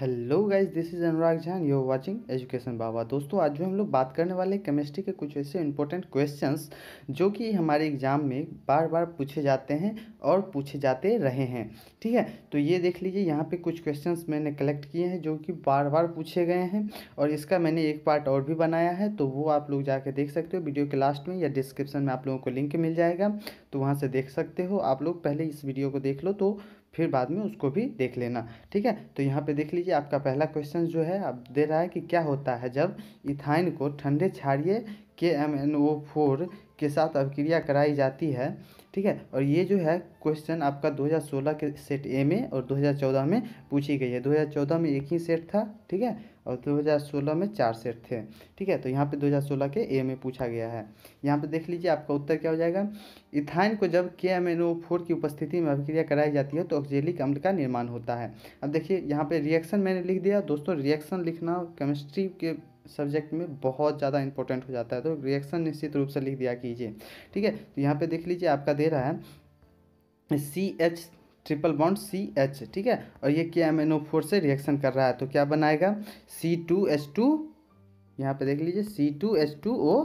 hello guys this is Anurag Jahan you watching education बाबा दोस्तों आज जो हम लोग बात करने वाले केमिस्ट्री के कुछ ऐसे इंपॉर्टेंट क्वेश्चंस जो कि हमारे एग्ज़ाम में बार बार पूछे जाते हैं और पूछे जाते रहे हैं ठीक है तो ये देख लीजिए यहाँ पे कुछ क्वेश्चंस मैंने कलेक्ट किए हैं जो कि बार बार पूछे गए हैं और इसका मैंने एक पार्ट और भी बनाया है तो वो आप लोग जाके देख सकते हो वीडियो के लास्ट में या डिस्क्रिप्शन में आप लोगों को लिंक मिल जाएगा तो वहाँ से देख सकते हो आप लोग पहले इस वीडियो को देख लो तो फिर बाद में उसको भी देख लेना ठीक है तो यहाँ पे देख लीजिए आपका पहला क्वेश्चन जो है आप दे रहा है कि क्या होता है जब इथाइन को ठंडे छाड़िए के एम एन ओ फोर के साथ अभिक्रिया कराई जाती है ठीक है और ये जो है क्वेश्चन आपका 2016 के सेट ए में और 2014 में पूछी गई है 2014 में एक ही सेट था ठीक है और 2016 में चार सेट थे ठीक है तो यहाँ पे 2016 के ए में पूछा गया है यहाँ पे देख लीजिए आपका उत्तर क्या हो जाएगा इथाइन को जब के एम एन ओ फोर की उपस्थिति में अभिक्रिया कराई जाती है तो ऑक्जेलिक अम्ल का निर्माण होता है अब देखिए यहाँ पर रिएक्शन मैंने लिख दिया दोस्तों रिएक्शन लिखना केमिस्ट्री के सब्जेक्ट में बहुत ज़्यादा इंपॉर्टेंट हो जाता है तो रिएक्शन निश्चित रूप से लिख दिया कीजिए ठीक है तो यहाँ पे देख लीजिए आपका दे रहा है C H triple bond C H ठीक है और ये K M N O four से रिएक्शन कर रहा है तो क्या बनाएगा सी टू एच टू यहाँ पर देख लीजिए C two H two O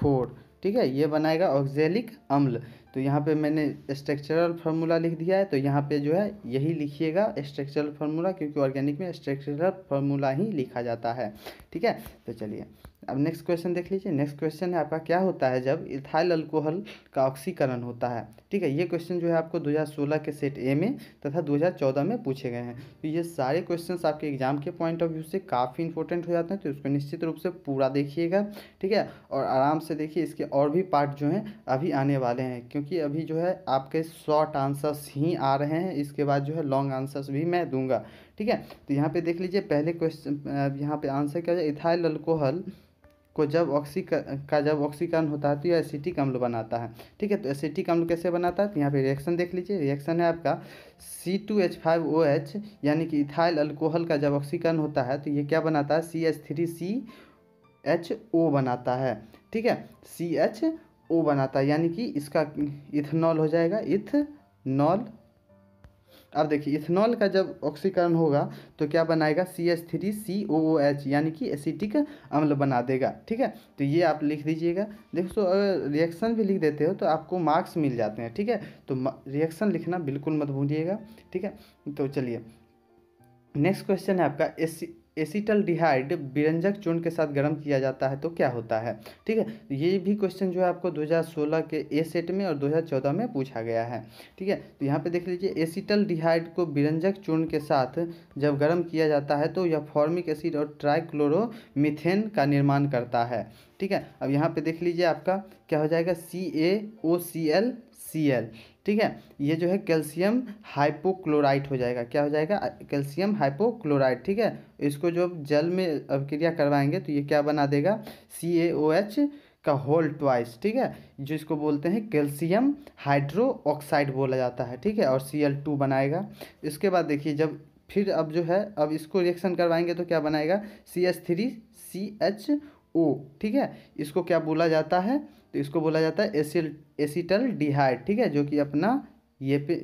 four ठीक है ये बनाएगा ऑक्जेलिक अम्ल तो यहाँ पे मैंने स्ट्रक्चरल फार्मूला लिख दिया है तो यहाँ पे जो है यही लिखिएगा स्ट्रक्चरल फार्मूला क्योंकि ऑर्गेनिक में स्ट्रक्चरल फार्मूला ही लिखा जाता है ठीक है तो चलिए अब नेक्स्ट क्वेश्चन देख लीजिए नेक्स्ट क्वेश्चन है आपका क्या होता है जब इथाइल अल्कोहल का ऑक्सीकरण होता है ठीक है ये क्वेश्चन जो है आपको 2016 के सेट ए में तथा 2014 में पूछे गए हैं तो ये सारे क्वेश्चन आपके एग्जाम के पॉइंट ऑफ व्यू से काफ़ी इंपॉर्टेंट हो जाते हैं तो इसको निश्चित रूप से पूरा देखिएगा ठीक है और आराम से देखिए इसके और भी पार्ट जो हैं अभी आने वाले हैं क्योंकि अभी जो है आपके शॉर्ट आंसर्स ही आ रहे हैं इसके बाद जो है लॉन्ग आंसर्स भी मैं दूंगा ठीक है तो यहाँ पे देख लीजिए पहले क्वेश्चन यहाँ पे आंसर क्या है इथाइल अल्कोहल को जब ऑक्सी का जब ऑक्सीकरण होता है तो यह एसिटिक अम्ल बनाता है ठीक है तो एसिटिक अम्ल कैसे बनाता है तो यहाँ पे रिएक्शन देख लीजिए रिएक्शन है आपका C two H five O H यानी कि इथाइल अल्कोहल का जब ऑक्सीकरण होता है तो ये क्या बनाता है C H three C H O बनाता है ठीक है सी एच ओ बनाता है यानी कि इसका इथनॉल हो जाएगा इथनॉल अब देखिए इथेनॉल का जब ऑक्सीकरण होगा तो क्या बनाएगा C H three C O O H यानी कि एसिटिक अम्ल बना देगा ठीक है तो ये आप लिख दीजिएगा देखो तो अगर रिएक्शन भी लिख देते हो तो आपको मार्क्स मिल जाते हैं ठीक है तो रिएक्शन लिखना बिल्कुल मत भूलिएगा ठीक है तो चलिए नेक्स्ट क्वेश्चन है आपका एसी एसिटल डिहाइड विरंजक चूर्ण के साथ गर्म किया जाता है तो क्या होता है ठीक है ये भी क्वेश्चन जो है आपको 2016 के ए सेट में और 2014 में पूछा गया है ठीक है तो यहाँ पे देख लीजिए एसिटल डिहाइड को विरंजक चूर्ण के साथ जब गर्म किया जाता है तो यह फॉर्मिक एसिड और ट्राइक्लोरोमिथेन का निर्माण करता है ठीक है अब यहाँ पर देख लीजिए आपका क्या हो जाएगा सी A O C L C L ठीक है ये जो है कैल्शियम हाइपोक्लोराइट हो जाएगा क्या हो जाएगा कैल्शियम हाइपोक्लोराइट ठीक है इसको जो जल में अभिक्रिया करवाएंगे तो ये क्या बना देगा सी ए ओ एच का होल ट्वाइस ठीक है जो इसको बोलते हैं कैल्शियम हाइड्रो ऑक्साइड बोला जाता है ठीक है और सी एल टू बनाएगा इसके बाद देखिए जब फिर अब जो है अब इसको रिएक्शन करवाएंगे तो क्या बनाएगा C H three C H O ठीक है इसको क्या बोला जाता है तो इसको बोला जाता है एसिल एसिटल डिहाइड ठीक है जो कि अपना ये पे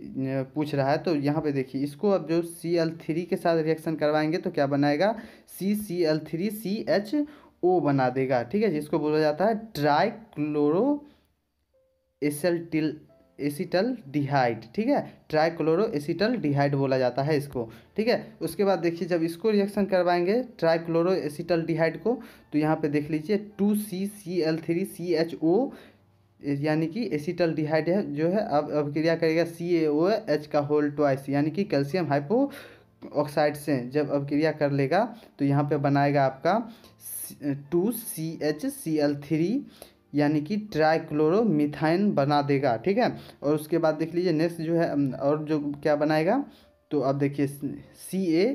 पूछ रहा है तो यहाँ पे देखिए इसको अब जो सी एल थ्री के साथ रिएक्शन करवाएंगे तो क्या बनाएगा C C L three C H O बना देगा ठीक है जिसको बोला जाता है ट्राई क्लोरो एसएल टिल एसिटल डिहाइड ठीक है ट्राईक्लोरो एसिटल डिहाइड बोला जाता है इसको ठीक है उसके बाद देखिए जब इसको रिएक्शन करवाएंगे ट्राईक्लोरो एसिटल डिहाइड को तो यहाँ पे देख लीजिए two C C L three C H O यानी कि एसिटल डिहाइड है जो है अब अब क्रिया करेगा सी ए ओ एच का होल ट्वाइस यानी कि कैल्शियम हाइपो ऑक्साइड से जब अब क्रिया कर लेगा तो यहाँ पे बनाएगा आपका two C H C L three यानी कि ट्राईक्लोरोमिथाइन बना देगा ठीक है और उसके बाद देख लीजिए नेक्स्ट जो है और जो क्या बनाएगा तो अब देखिए सी ए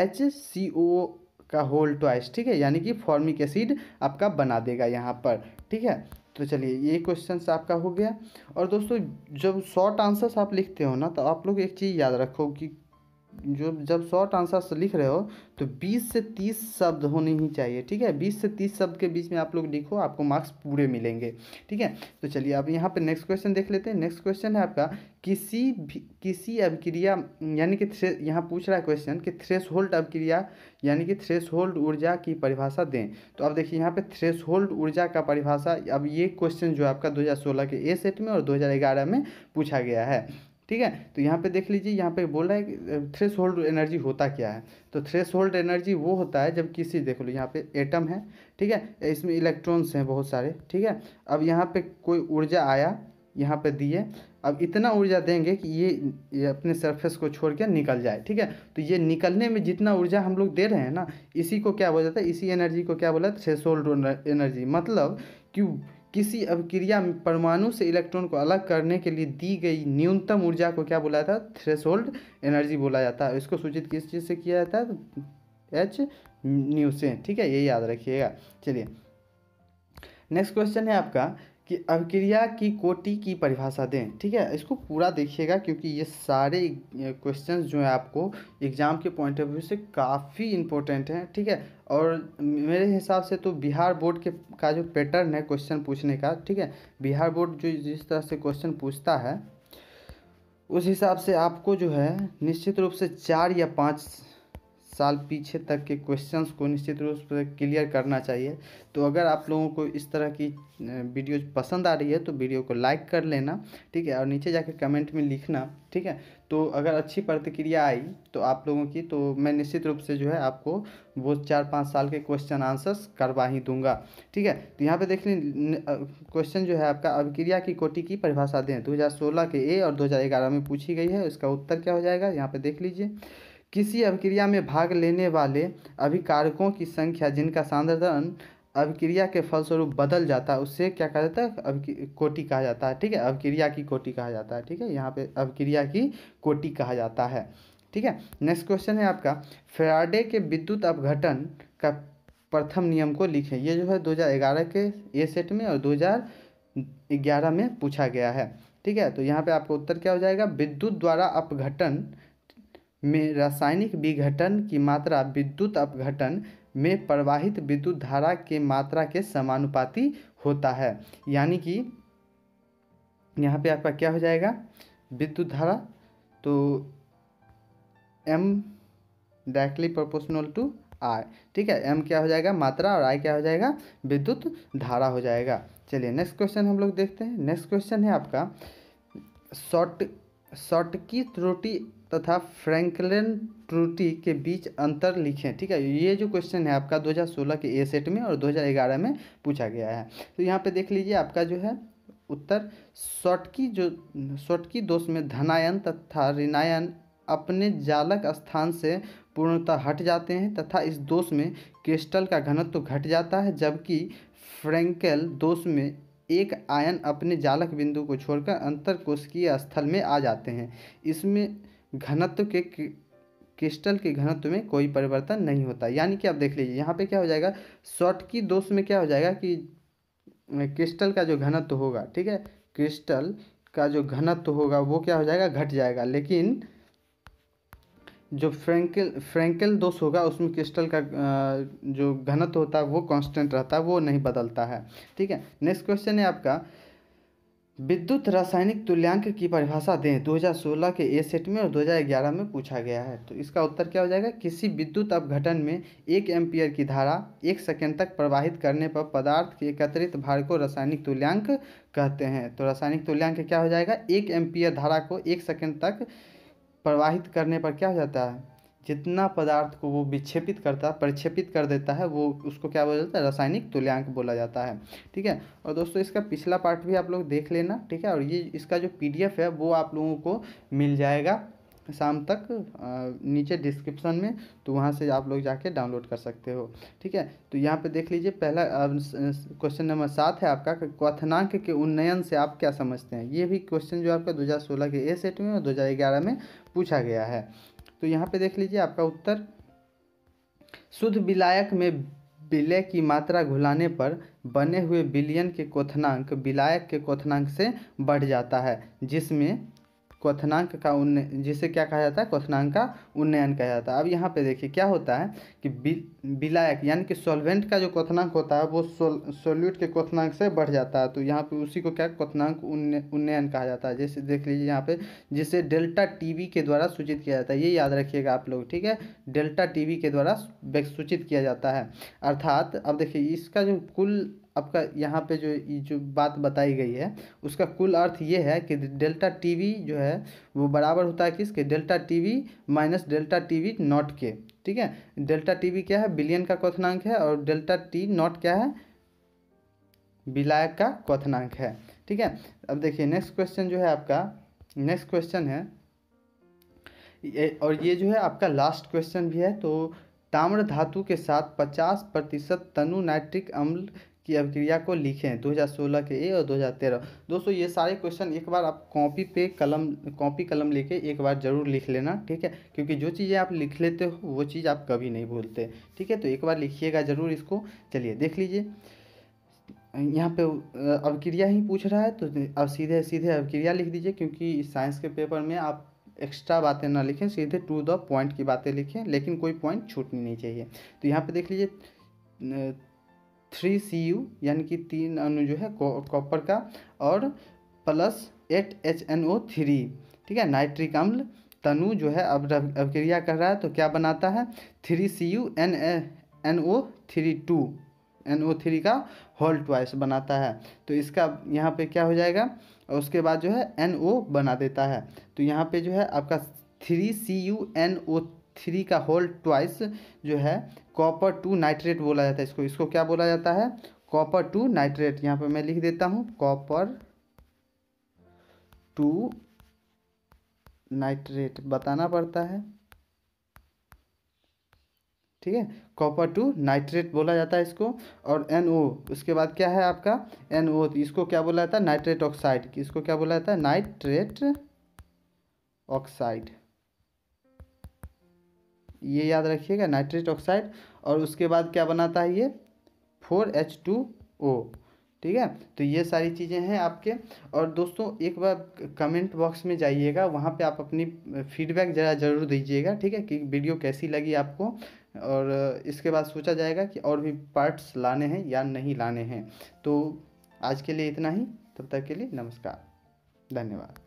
एच सी ओ का होल ट्वाइस ठीक है यानी कि फॉर्मिक एसिड आपका बना देगा यहाँ पर ठीक है तो चलिए ये क्वेश्चन आपका हो गया और दोस्तों जब शॉर्ट आंसर्स आप लिखते हो ना तो आप लोग एक चीज़ याद रखो कि जो जब शॉर्ट आंसर लिख रहे हो तो 20 से 30 शब्द होने ही चाहिए ठीक है 20 से 30 शब्द के बीच में आप लोग लिखो आपको मार्क्स पूरे मिलेंगे ठीक है तो चलिए अब यहाँ पे नेक्स्ट क्वेश्चन देख लेते हैं नेक्स्ट क्वेश्चन है आपका किसी भी किसी अभिक्रिया यानी कि थ्रे यहाँ पूछ रहा है क्वेश्चन कि थ्रेश होल्ड अभिक्रिया यानी कि थ्रेश होल्ड ऊर्जा की परिभाषा दें तो अब देखिए यहाँ पे थ्रेश होल्ड ऊर्जा का परिभाषा अब ये क्वेश्चन जो आपका 2016 के ए सेट में और 2011 में पूछा गया है ठीक है तो यहाँ पे देख लीजिए यहाँ पे बोल रहा है कि थ्रेस होल्ड एनर्जी होता क्या है तो थ्रेस होल्ड एनर्जी वो होता है जब किसी देख लो यहाँ पे एटम है ठीक है इसमें इलेक्ट्रॉन्स हैं बहुत सारे ठीक है अब यहाँ पे कोई ऊर्जा आया यहाँ पे दिए अब इतना ऊर्जा देंगे कि ये, ये अपने सरफेस को छोड़ कर निकल जाए ठीक है तो ये निकलने में जितना ऊर्जा हम लोग दे रहे हैं ना इसी को क्या बोला जाता है इसी एनर्जी को क्या बोला होल्ड एनर्जी मतलब कि किसी अभिक्रिया में परमाणु से इलेक्ट्रॉन को अलग करने के लिए दी गई न्यूनतम ऊर्जा को क्या बोला जाता है थ्रेशोल्ड एनर्जी बोला जाता है इसको सूचित किस चीज़ से किया जाता है एच न्यू से ठीक है ये याद रखिएगा चलिए नेक्स्ट क्वेश्चन है आपका कि अभिक्रिया की कोटि की परिभाषा दें ठीक है इसको पूरा देखिएगा क्योंकि ये सारे क्वेश्चन जो हैं आपको एग्ज़ाम के पॉइंट ऑफ व्यू से काफ़ी इम्पोर्टेंट हैं ठीक है और मेरे हिसाब से तो बिहार बोर्ड के का जो पैटर्न है क्वेश्चन पूछने का ठीक है बिहार बोर्ड जो जिस तरह से क्वेश्चन पूछता है उस हिसाब से आपको जो है निश्चित रूप से चार या पाँच साल पीछे तक के क्वेश्चंस को निश्चित रूप से क्लियर करना चाहिए तो अगर आप लोगों को इस तरह की वीडियो पसंद आ रही है तो वीडियो को लाइक कर लेना ठीक है और नीचे जाकर कमेंट में लिखना ठीक है तो अगर अच्छी प्रतिक्रिया आई तो आप लोगों की तो मैं निश्चित रूप से जो है आपको वो चार पाँच साल के क्वेश्चन आंसर्स करवा ही दूंगा ठीक है तो यहाँ पे देख लें क्वेश्चन जो है आपका अभिक्रिया की कोटि की परिभाषा दें 2016 के ए और 2011 में पूछी गई है उसका उत्तर क्या हो जाएगा यहाँ पे देख लीजिए किसी अभिक्रिया में भाग लेने वाले अभिकारकों की संख्या जिनका सांद्रण अभिक्रिया के फलस्वरूप बदल जाता है उससे क्या कहा जाता है अभिक्रि कोटि कहा जाता है ठीक है अभिक्रिया की कोटि कहा जाता है ठीक है यहाँ पे अभिक्रिया की कोटि कहा जाता है ठीक है नेक्स्ट क्वेश्चन है आपका फेराडे के विद्युत अपघटन का प्रथम नियम को लिखें ये जो है दो के ए सेट में और दो में पूछा गया है ठीक है तो यहाँ पे आपका उत्तर क्या हो जाएगा विद्युत द्वारा अपघटन में रासायनिक विघटन की मात्रा विद्युत अपघटन में प्रवाहित विद्युत धारा के मात्रा के समानुपाती होता है यानी कि यहाँ पे आपका क्या हो जाएगा विद्युत धारा तो M directly proportional to I ठीक है एम क्या हो जाएगा मात्रा और आई क्या हो जाएगा विद्युत धारा हो जाएगा चलिए नेक्स्ट क्वेश्चन हम लोग देखते हैं नेक्स्ट क्वेश्चन है आपका शॉर्ट शॉर्ट की त्रुटि तथा फ्रैंकलिन ट्रूटी के बीच अंतर लिखें ठीक है ये जो क्वेश्चन है आपका 2016 के ए सेट में और 2011 में पूछा गया है तो यहाँ पे देख लीजिए आपका जो है उत्तर शॉटकी जो शॉटकी दोष में धनायन तथा ऋणायन अपने जालक स्थान से पूर्णतः हट जाते हैं तथा इस दोष में क्रिस्टल का घनत्व घट जाता है जबकि फ्रेंकल दोष में एक आयन अपने जालक बिंदु को छोड़कर अंतर कोशिकीय स्थल में आ जाते हैं इसमें घनत्व के क्रिस्टल के घनत्व में कोई परिवर्तन नहीं होता यानी कि आप देख लीजिए यहाँ पे क्या हो जाएगा की दोष में क्या हो जाएगा कि क्रिस्टल का जो घनत्व होगा ठीक है क्रिस्टल का जो घनत्व होगा वो क्या हो जाएगा घट जाएगा लेकिन जो फ्रेंकल फ्रेंकल दोष होगा उसमें क्रिस्टल का जो घनत्व होता है वो कांस्टेंट रहता है वो नहीं बदलता है ठीक है नेक्स्ट क्वेश्चन है आपका विद्युत रासायनिक तुल्यांक की परिभाषा दें 2016 के ए सेट में और 2011 में पूछा गया है तो इसका उत्तर क्या हो जाएगा किसी विद्युत अपघटन में एक एम्पियर की धारा एक सेकेंड तक प्रवाहित करने पर पदार्थ के एकत्रित भार को रासायनिक तुल्यांक कहते हैं तो रासायनिक तुल्यांक क्या हो जाएगा एक एम्पियर धारा को एक सेकेंड तक प्रवाहित करने पर क्या हो जाता है जितना पदार्थ को वो विक्षेपित करता प्रक्षेपित कर देता है वो उसको क्या बोला जाता है रासायनिक तुल्यांक बोला जाता है ठीक है और दोस्तों इसका पिछला पार्ट भी आप लोग देख लेना ठीक है और ये इसका जो पी है वो आप लोगों को मिल जाएगा शाम तक नीचे डिस्क्रिप्शन में तो वहाँ से आप लोग जाके डाउनलोड कर सकते हो ठीक है तो यहाँ पे देख लीजिए पहला क्वेश्चन नंबर सात है आपका क्वथनांक के उन्नयन से आप क्या समझते हैं ये भी क्वेश्चन जो आपका 2016 के ए सेट में और 2011 में पूछा गया है तो यहाँ पे देख लीजिए आपका उत्तर शुद्ध विलायक में विलय की मात्रा घुलाने पर बने हुए विलियन के कोथनांक विलायक के कोथनांक से बढ़ जाता है जिसमें क्वथनांक का उन्न जिसे क्या कहा जाता है क्वथनांक का उन्नयन कहा जाता है अब यहाँ पे देखिए क्या होता है कि विलायक यानी कि सॉल्वेंट का जो क्वथनांक होता है वो सोल्यूट के क्वथनांक से बढ़ जाता है तो यहाँ पे उसी को क्या क्वथनांक उन्नयन कहा जाता है जैसे देख लीजिए यहाँ पे जिसे डेल्टा टी के द्वारा सूचित किया जाता है ये याद रखिएगा आप लोग ठीक है डेल्टा टी के द्वारा सूचित किया जाता है अर्थात अब देखिए इसका जो कुल आपका यहाँ पे जो जो बात बताई गई है उसका कुल अर्थ ये है कि डेल्टा टीवी जो है वो बराबर होता है किसके delta T V minus delta T V naught K ठीक है डेल्टा टी वी क्या है बिलियन का क्वथनांक है और डेल्टा टी नॉट क्या है विलायक का क्वथनांक है ठीक है अब देखिए नेक्स्ट क्वेश्चन जो है आपका नेक्स्ट क्वेश्चन है और ये जो है आपका लास्ट क्वेश्चन भी है तो ताम्र धातु के साथ 50 प्रतिशत तनु नाइट्रिक अम्ल की अभिक्रिया को लिखें 2016 के ए और 2013 दोस्तों ये सारे क्वेश्चन एक बार आप कॉपी पे कलम कॉपी कलम लेके एक बार ज़रूर लिख लेना ठीक है क्योंकि जो चीज़ें आप लिख लेते हो वो चीज़ आप कभी नहीं भूलते ठीक है तो एक बार लिखिएगा ज़रूर इसको चलिए देख लीजिए यहाँ पे अभिक्रिया ही पूछ रहा है तो अब सीधे सीधे अभिक्रिया लिख दीजिए क्योंकि साइंस के पेपर में आप एक्स्ट्रा बातें ना लिखें सीधे टू द पॉइंट की बातें लिखें लेकिन कोई पॉइंट छूटनी नहीं चाहिए तो यहाँ पे देख लीजिए थ्री सी यू यानी कि तीन अणु जो है कॉपर का और plus eight H N O three ठीक है नाइट्रिक अम्ल तनु जो है अब अभिक्रिया कर रहा है तो क्या बनाता है three C U N N O three two N O three का होल ट्वाइस बनाता है तो इसका यहाँ पे क्या हो जाएगा और उसके बाद जो है एन ओ बना देता है तो यहाँ पे जो है आपका three C U N O three का होल ट्वाइस जो है कॉपर टू नाइट्रेट बोला जाता है इसको इसको क्या बोला जाता है कॉपर टू नाइट्रेट यहाँ पर मैं लिख देता हूँ कॉपर टू नाइट्रेट बताना पड़ता है ठीक है कॉपर टू नाइट्रेट बोला जाता है इसको और एन NO, उसके बाद क्या है आपका एन NO, इसको क्या बोला जाता है नाइट्रेट ऑक्साइड इसको क्या बोला जाता है नाइट्रेट ऑक्साइड ये याद रखिएगा नाइट्रेट ऑक्साइड और उसके बाद क्या बनाता है ये फोर एच टू ओ ठीक है तो ये सारी चीज़ें हैं आपके और दोस्तों एक बार कमेंट बॉक्स में जाइएगा वहाँ पे आप अपनी फीडबैक ज़रा ज़रूर दीजिएगा ठीक है कि वीडियो कैसी लगी आपको और इसके बाद सोचा जाएगा कि और भी पार्ट्स लाने हैं या नहीं लाने हैं तो आज के लिए इतना ही तब तक के लिए नमस्कार धन्यवाद